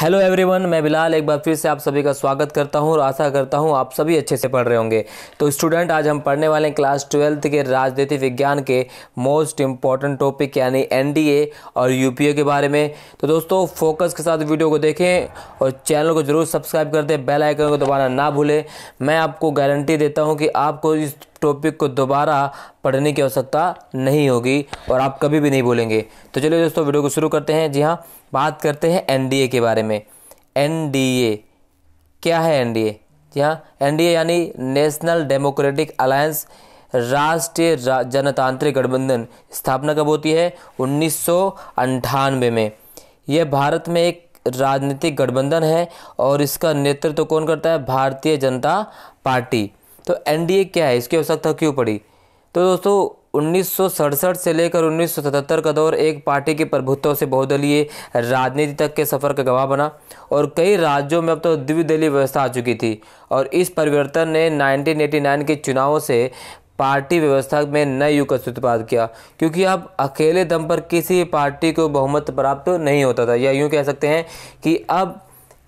hello everyone मैं बिलाल एक बार फिर से आप सभी का स्वागत करता हूं और आशा करता हूं आप सभी अच्छे से पढ़ रहे होंगे तो स्टूडेंट आज हम पढ़ने वाले हैं क्लास ट्वेल्थ के राजनीति विज्ञान के मोस्ट इम्पॉर्टेंट टॉपिक यानी एनडीए और यूपीए के बारे में तो दोस्तों फोकस के साथ वीडियो को देखें और चैनल को जरूर सब्सक्राइब कर दें बेलाइकन को दबाना ना भूलें मैं आपको गारंटी देता हूँ कि आपको इस टॉपिक को दोबारा पढ़ने की आवश्यकता नहीं होगी और आप कभी भी नहीं बोलेंगे तो चलिए दोस्तों वीडियो को शुरू करते हैं जी हाँ बात करते हैं एनडीए के बारे में एनडीए क्या है एनडीए जी हाँ एनडीए यानी नेशनल डेमोक्रेटिक अलायंस राष्ट्रीय जनतांत्रिक गठबंधन स्थापना कब होती है उन्नीस में यह भारत में एक राजनीतिक गठबंधन है और इसका नेतृत्व तो कौन करता है भारतीय जनता पार्टी तो एनडीए क्या है इसकी आवश्यकता क्यों पड़ी तो दोस्तों उन्नीस से लेकर उन्नीस का दौर एक पार्टी के प्रभुत्व से बहुदलीय राजनीति तक के सफ़र का गवाह बना और कई राज्यों में अब तो द्विदलीय व्यवस्था आ चुकी थी और इस परिवर्तन ने 1989 के चुनावों से पार्टी व्यवस्था में नए युग का सूत्रपात किया क्योंकि अब अकेले दम पर किसी पार्टी को बहुमत प्राप्त नहीं होता था या यूँ कह सकते हैं कि अब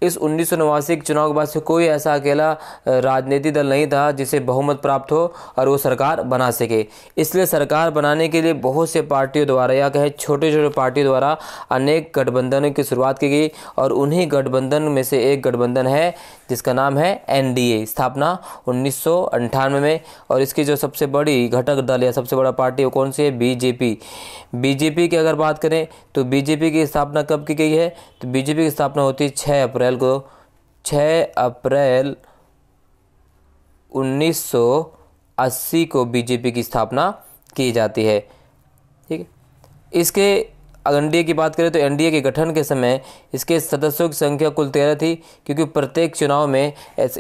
इस उन्नीस सौ नवासी के चुनाव के बाद से कोई ऐसा अकेला राजनीतिक दल नहीं था जिसे बहुमत प्राप्त हो और वो सरकार बना सके इसलिए सरकार बनाने के लिए बहुत से पार्टियों द्वारा या कहे छोटे छोटे पार्टियों द्वारा अनेक गठबंधनों की शुरुआत की गई और उन्हीं गठबंधन में से एक गठबंधन है जिसका नाम है एन स्थापना उन्नीस में और इसकी जो सबसे बड़ी घटक दल या सबसे बड़ा पार्टी वो कौन सी है बीजेपी बीजेपी की अगर बात करें तो बीजेपी की स्थापना कब की गई है तो बीजेपी की स्थापना होती है छः अप्रैल अप्रैल को 6 अप्रैल 1980 को बीजेपी की स्थापना की जाती है ठीक है इसके एनडीए की बात करें तो एनडीए के गठन के समय इसके सदस्यों की संख्या कुल तेरह थी क्योंकि प्रत्येक चुनाव में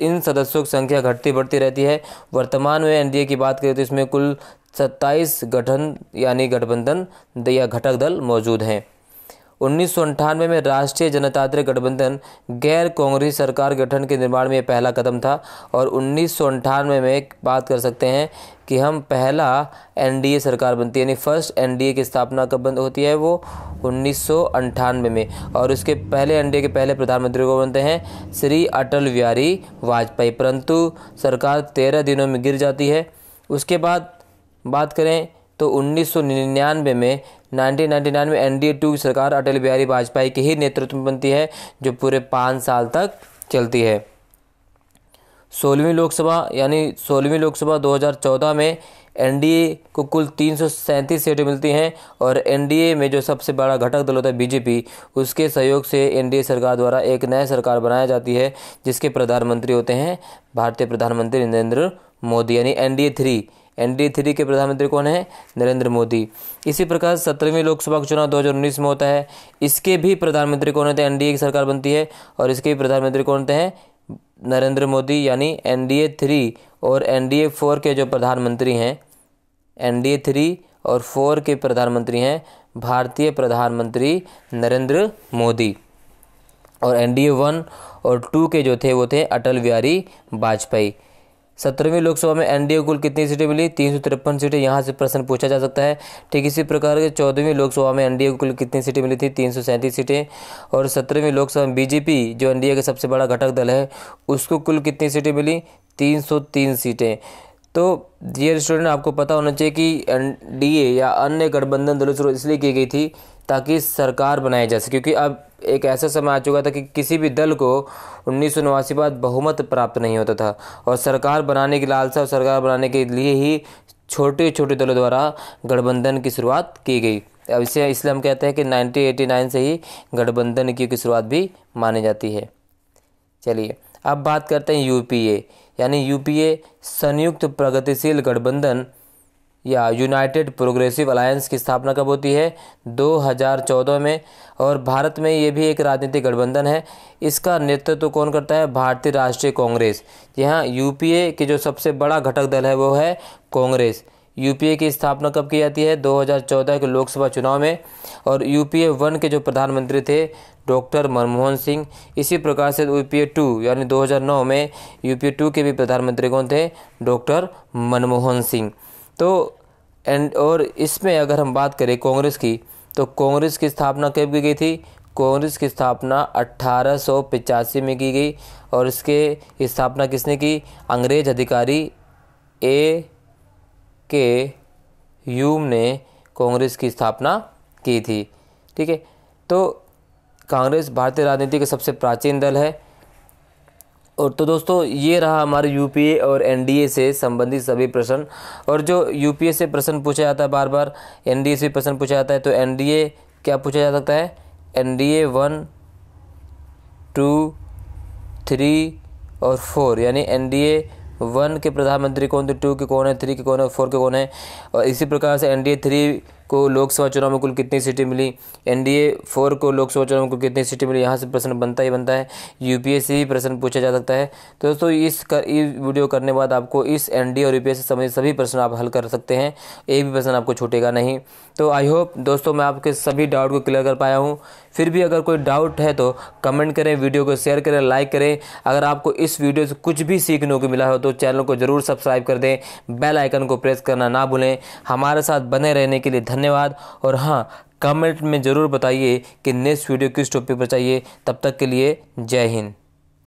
इन सदस्यों की संख्या घटती बढ़ती रहती है वर्तमान में एनडीए की बात करें तो इसमें कुल सत्ताईस गठन यानी गठबंधन या घटक दल मौजूद हैं उन्नीस में राष्ट्रीय जनतांत्रिक गठबंधन गैर कांग्रेस सरकार गठन के निर्माण में पहला कदम था और उन्नीस में बात कर सकते हैं कि हम पहला एनडीए सरकार बनती है यानी फर्स्ट एनडीए की स्थापना कब बंद होती है वो उन्नीस में और उसके पहले एनडीए के पहले प्रधानमंत्री को बनते हैं श्री अटल बिहारी वाजपेयी परंतु सरकार तेरह दिनों में गिर जाती है उसके बाद बात करें तो 1999 में 1999 में एनडीए टू की सरकार अटल बिहारी वाजपेयी के ही नेतृत्व में बनती है जो पूरे पाँच साल तक चलती है सोलहवीं लोकसभा यानी सोलहवीं लोकसभा 2014 में एनडीए को कुल तीन सौ सैंतीस सीटें मिलती हैं और एनडीए में जो सबसे बड़ा घटक दल होता है बीजेपी उसके सहयोग से एनडीए सरकार द्वारा एक नया सरकार बनाई जाती है जिसके प्रधानमंत्री होते हैं भारतीय प्रधानमंत्री नरेंद्र मोदी यानी एनडीए थ्री एन थ्री के प्रधानमंत्री कौन है नरेंद्र मोदी इसी प्रकार सत्रहवीं लोकसभा का चुनाव 2019 में होता है इसके भी प्रधानमंत्री कौन होते हैं एनडीए की सरकार बनती है और इसके भी प्रधानमंत्री कौन होते हैं नरेंद्र मोदी यानी एन डी ए थ्री और एन डी ए फोर के जो प्रधानमंत्री हैं एन डी ए थ्री और फोर के प्रधानमंत्री हैं भारतीय प्रधानमंत्री नरेंद्र मोदी और एन डी ए वन और टू के जो थे वो थे अटल बिहारी वाजपेयी सत्रहवीं लोकसभा में एनडीए को कुल कितनी सीटें मिली तीन सौ तिरपन सीटें यहाँ से प्रश्न पूछा जा सकता है ठीक इसी प्रकार के चौदहवीं लोकसभा में एनडीए को कुल कितनी सीटें मिली थी तीन सौ सैंतीस सीटें और सत्रहवीं लोकसभा में बीजेपी जो एनडीए का सबसे बड़ा घटक दल है उसको कुल कितनी सीटें मिली तीन सौ तीन सीटें तो ये स्टूडेंट आपको पता होना चाहिए कि ए या अन्य गठबंधन दलों शुरू इसलिए की गई थी ताकि सरकार बनाई जा सके क्योंकि अब एक ऐसा समय आ चुका था कि किसी भी दल को उन्नीस सौ नवासी बाद बहुमत प्राप्त नहीं होता था और सरकार बनाने की लालसा और सरकार बनाने के लिए ही छोटे छोटे दलों द्वारा गठबंधन की शुरुआत की गई अब इसे इसलिए हम कहते हैं कि 1989 से ही गठबंधन की शुरुआत भी मानी जाती है चलिए अब बात करते हैं यूपीए यानी यूपीए संयुक्त प्रगतिशील गठबंधन या यूनाइटेड प्रोग्रेसिव अलायंस की स्थापना कब होती है 2014 में और भारत में ये भी एक राजनीतिक गठबंधन है इसका नेतृत्व तो कौन करता है भारतीय राष्ट्रीय कांग्रेस यहाँ यूपीए के जो सबसे बड़ा घटक दल है वो है कांग्रेस यूपीए की स्थापना कब की जाती है 2014 के लोकसभा चुनाव में और यूपीए वन के जो प्रधानमंत्री थे डॉक्टर मनमोहन सिंह इसी प्रकार से यूपीए टू यानी 2009 में यूपीए टू के भी प्रधानमंत्री कौन थे डॉक्टर मनमोहन सिंह तो एंड और इसमें अगर हम बात करें कांग्रेस की तो कांग्रेस की स्थापना कब की गई थी कांग्रेस की स्थापना अट्ठारह में की गई और इसके स्थापना किसने की अंग्रेज अधिकारी ए के यूम ने कांग्रेस की स्थापना की थी ठीक है तो कांग्रेस भारतीय राजनीति का सबसे प्राचीन दल है और तो दोस्तों ये रहा हमारे यूपीए और एनडीए से संबंधित सभी प्रश्न और जो यूपीए से प्रश्न पूछा जाता है बार बार एनडीए से प्रश्न पूछा जाता है तो एनडीए क्या पूछा जा सकता है एनडीए वन टू थ्री और फोर यानी एनडीए वन के प्रधानमंत्री कौन थे टू के कौन है थ्री के कौन है फोर के कौन है और इसी प्रकार से एन डी ए थ्री को लोकसभा चुनाव में कुल कितनी सीटें मिली एनडीए फोर को लोकसभा चुनाव में कुल कितनी सीटें मिली यहाँ से प्रश्न बनता ही बनता है यूपीए से भी प्रश्न पूछा जा सकता है तो दोस्तों इस कर, वीडियो करने बाद आपको इस एनडीए और यूपीए से संबंधित सभी प्रश्न आप हल कर सकते हैं एक भी प्रश्न आपको छूटेगा नहीं तो आई होप दोस्तों मैं आपके सभी डाउट को क्लियर कर पाया हूँ फिर भी अगर कोई डाउट है तो कमेंट करें वीडियो को शेयर करें लाइक करें अगर आपको इस वीडियो से कुछ भी सीखने को मिला हो तो चैनल को ज़रूर सब्सक्राइब कर दें बेल आइकन को प्रेस करना ना भूलें हमारे साथ बने रहने के लिए धन्यवाद धन्यवाद और हाँ कमेंट में ज़रूर बताइए कि नेक्स्ट वीडियो किस टॉपिक पर चाहिए तब तक के लिए जय हिंद